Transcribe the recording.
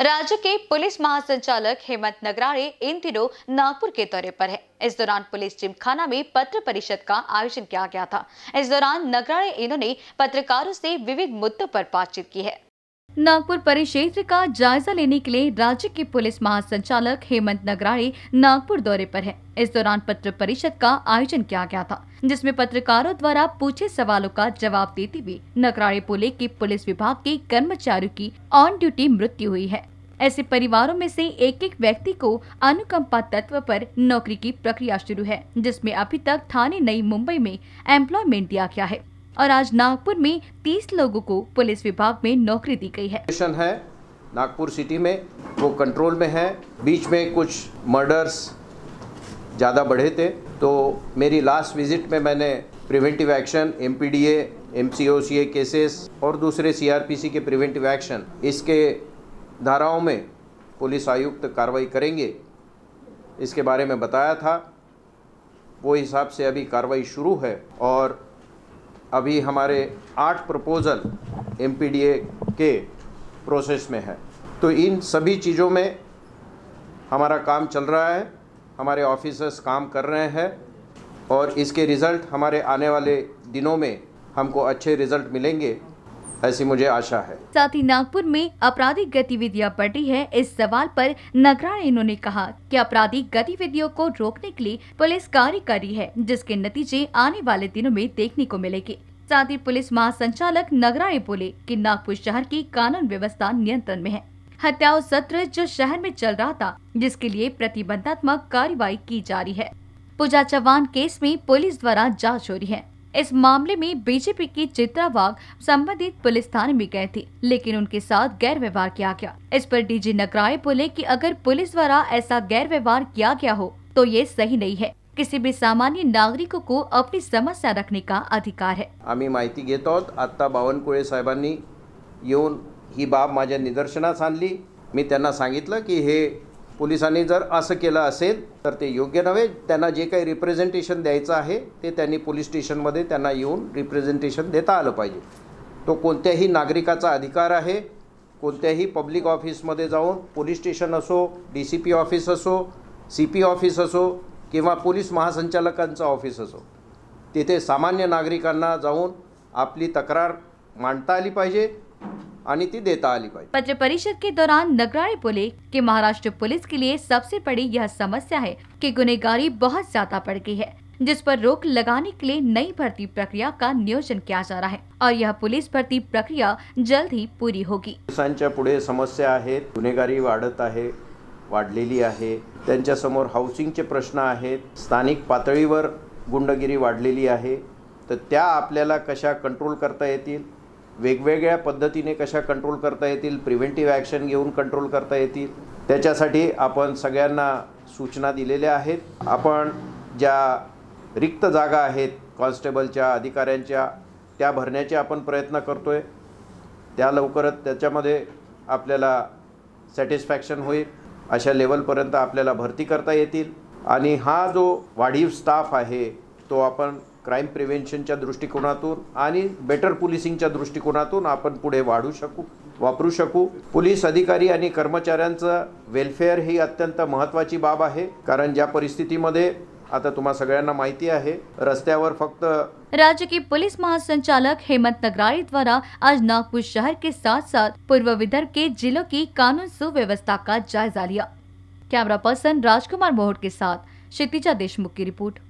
राज्य के पुलिस महासंचालक हेमंत नगराड़े इन दिनों नागपुर के दौरे पर है इस दौरान पुलिस जिमखाना में पत्र परिषद का आयोजन किया गया था इस दौरान नगराड़े इन्होंने पत्रकारों से विविध मुद्दों पर बातचीत की है नागपुर परिक्षेत्र का जायजा लेने के लिए राज्य के पुलिस महासंचालक हेमंत नगराड़े नागपुर दौरे पर हैं। इस दौरान पत्र परिषद का आयोजन किया गया था जिसमें पत्रकारों द्वारा पूछे सवालों का जवाब देते हुए नगराड़े बोले के पुलिस विभाग के कर्मचारियों की ऑन ड्यूटी मृत्यु हुई है ऐसे परिवारों में से एक एक व्यक्ति को अनुकंपा तत्व पर नौकरी की प्रक्रिया शुरू है जिसमें अभी तक थाने नई मुंबई में एम्प्लॉयमेंट दिया गया है और आज नागपुर में 30 लोगों को पुलिस विभाग में नौकरी दी गई है है नागपुर सिटी में वो कंट्रोल में है बीच में कुछ मर्डर्स ज़्यादा बढ़े थे तो मेरी लास्ट विजिट में मैंने preventive action M P D A M C O C A cases और दूसरे सी आर पी सी के प्रिवेंटिव एक्शन इसके धाराओं में पुलिस आयुक्त कार्रवाई करेंगे इसके बारे में बताया था वो हिसाब से अभी कार्रवाई शुरू है और अभी हमारे आठ प्रपोज़ल एम के प्रोसेस में है तो इन सभी चीज़ों में हमारा काम चल रहा है हमारे ऑफिसर्स काम कर रहे हैं और इसके रिज़ल्ट हमारे आने वाले दिनों में हमको अच्छे रिज़ल्ट मिलेंगे ऐसी मुझे आशा है साथ ही नागपुर में आपराधिक गतिविधियां बढ़ी है इस सवाल पर नगराण इन्होंने कहा कि आपराधिक गतिविधियों को रोकने के लिए पुलिस कार्य कर रही है जिसके नतीजे आने वाले दिनों में देखने को मिलेंगे साथ ही पुलिस महासंचालक नगराए बोले कि नागपुर शहर की कानून व्यवस्था नियंत्रण में है हत्याओं सत्र जो शहर में चल रहा था जिसके लिए प्रतिबंधात्मक कार्रवाई की जा रही है पूजा चौहान केस में पुलिस द्वारा जाँच हो रही है इस मामले में बीजेपी की चित्रा वाघ संबंधित पुलिस थाने में गए थे लेकिन उनके साथ गैर व्यवहार किया गया इस पर डीजी नगराए बोले कि अगर पुलिस द्वारा ऐसा गैर व्यवहार किया गया हो तो ये सही नहीं है किसी भी सामान्य नागरिकों को अपनी समस्या रखने का अधिकार है आम्ही माहिती घो आता बावनकुले साहबानी ही बाब माझ्या निदर्शनास आणली मैं संगित कि की पोलिसांनी जर असं केलं असेल तर ते योग्य नव्हे त्यांना जे काही रिप्रेझेंटेशन द्यायचं आहे ते त्यांनी पोलीस स्टेशनमध्ये त्यांना येऊन रिप्रेझेंटेशन देता आलं पाहिजे तो कोणत्याही नागरिकाचा अधिकार आहे कोणत्याही पब्लिक ऑफिसमध्ये जाऊन पोलीस स्टेशन असो डी सी पी ऑफिस असो सी पी ऑफिस असो किंवा पोलीस महासंचालकांचं ऑफिस असो तिथे सामान्य नागरिकांना जाऊन आपली तक्रार मांडता आली पाहिजे अनिति पत्र परिषद के दौरान नगराए बोले कि महाराष्ट्र पुलिस के लिए सबसे बड़ी यह समस्या है कि गुनेगारी बहुत ज्यादा बढ़ गई है जिस पर रोक लगाने के लिए नई भर्ती प्रक्रिया का नियोजन किया जा रहा है और यह पुलिस भर्ती प्रक्रिया जल्द ही पूरी होगी पोलिसांच्या समस्या है गुन्हेगारी वाढत आहे हाउसिंग आहे प्रश्न है स्थानीय पातळीवर गुंडगिरी वाढ़ी है तो अपने आपल्याला कशा कंट्रोल करता वेगवेगळ्या पद्धतीने कशा कंट्रोल करता येतील प्रिव्हेंटिव्ह ॲक्शन घेऊन कंट्रोल करता येतील त्याच्यासाठी आपण सगळ्यांना सूचना दिलेल्या आहेत आपण ज्या रिक्त जागा आहेत कॉन्स्टेबलच्या अधिकाऱ्यांच्या त्या भरण्याचे आपण प्रयत्न करतो आहे त्या लवकरच त्याच्यामध्ये आपल्याला सॅटिस्फॅक्शन होईल अशा लेवलपर्यंत आपल्याला भरती करता येतील आणि हा जो वाढीव स्टाफ आहे तो आपण क्राईम प्रिव्हेन्शनच्या दृष्टिकोनातून आणि बेटर पोलिसिंगच्या दृष्टिकोनातून आपण पुढे वाढू शकू वापरू शकू पोलीस अधिकारी आणि कर्मचाऱ्यांचं वेलफेअर ही अत्यंत महत्त्वाची बाब आहे कारण ज्या परिस्थितीमध्ये आता तुम्हा सगळ्यांना माहिती आहे रस्त्यावर फक्त राज्य के पुलिस महासंचालक हेमंत नगराई द्वारा आज नागपूर शहर के साथ साथ पूर्व विदर्भ के जिलों की कानून सुव्यवस्था का जायजा लिया कैमरा पर्सन राजकुमार मोहट के साथ क्षितिजा देशमुख की रिपोर्ट